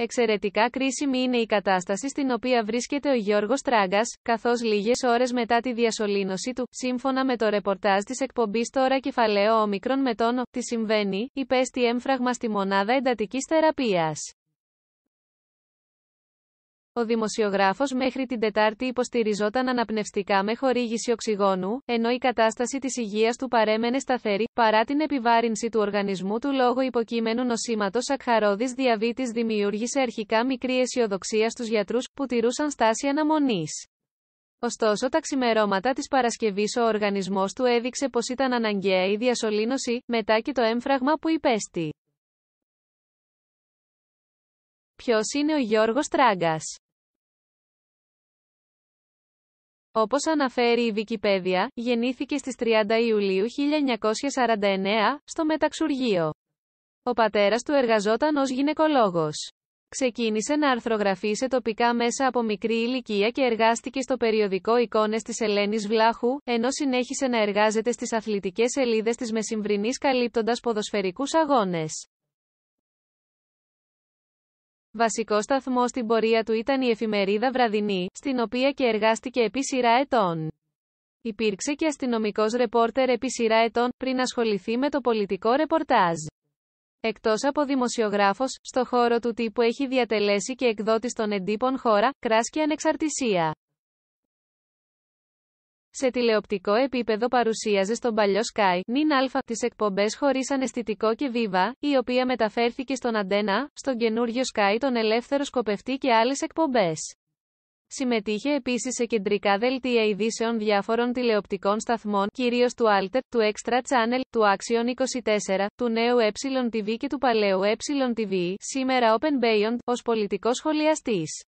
Εξαιρετικά κρίσιμη είναι η κατάσταση στην οποία βρίσκεται ο Γιώργος Τράγκας, καθώς λίγες ώρες μετά τη διασωλήνωση του, σύμφωνα με το ρεπορτάζ της εκπομπής Τώρα Κεφαλαίο Όμικρον με τόνο, τι συμβαίνει, υπέστη έμφραγμα στη μονάδα εντατικής θεραπείας. Ο δημοσιογράφος μέχρι την Τετάρτη υποστηριζόταν αναπνευστικά με χορήγηση οξυγόνου, ενώ η κατάσταση της υγείας του παρέμενε σταθερή, παρά την επιβάρυνση του οργανισμού του λόγω υποκείμενου νοσήματος ακχαρόδη διαβήτης δημιούργησε αρχικά μικρή αισιοδοξία στους γιατρούς που τηρούσαν στάση αναμονής. Ωστόσο τα ξημερώματα της Παρασκευής ο οργανισμός του έδειξε πως ήταν αναγκαία η διασωλήνωση, μετά και το έμφραγμα που υπέστη. Ποιος είναι ο Γιώργος Τράγκας? Όπως αναφέρει η Wikipedia, γεννήθηκε στις 30 Ιουλίου 1949, στο Μεταξουργείο. Ο πατέρας του εργαζόταν ως γυναικολόγος. Ξεκίνησε να αρθρογραφεί σε τοπικά μέσα από μικρή ηλικία και εργάστηκε στο περιοδικό εικόνες της Ελένης Βλάχου, ενώ συνέχισε να εργάζεται στις αθλητικές σελίδες της Μεσημβρινής καλύπτοντας ποδοσφαιρικούς αγώνες. Βασικό σταθμό στην πορεία του ήταν η εφημερίδα Βραδινή, στην οποία και εργάστηκε επί σειρά ετών. Υπήρξε και αστυνομικός ρεπόρτερ επί σειρά ετών, πριν ασχοληθεί με το πολιτικό ρεπορτάζ. Εκτός από δημοσιογράφος, στο χώρο του τύπου έχει διατελέσει και εκδότη των εντύπων χώρα, κράς και ανεξαρτησία. Σε τηλεοπτικό επίπεδο παρουσίαζε στον παλιό Sky, νυν α, τις εκπομπές χωρίς αναισθητικό και βίβα, η οποία μεταφέρθηκε στον Αντένα, στον καινούριο Sky τον ελεύθερο σκοπευτή και άλλες εκπομπές. Συμμετείχε επίσης σε κεντρικά δελτία ειδήσεων διάφορων τηλεοπτικών σταθμών, κυρίως του Alter, του Extra Channel, του Action 24, του νέου TV ε και του παλαιού TV, ε σήμερα Open Bayon, ως πολιτικός σχολιαστής.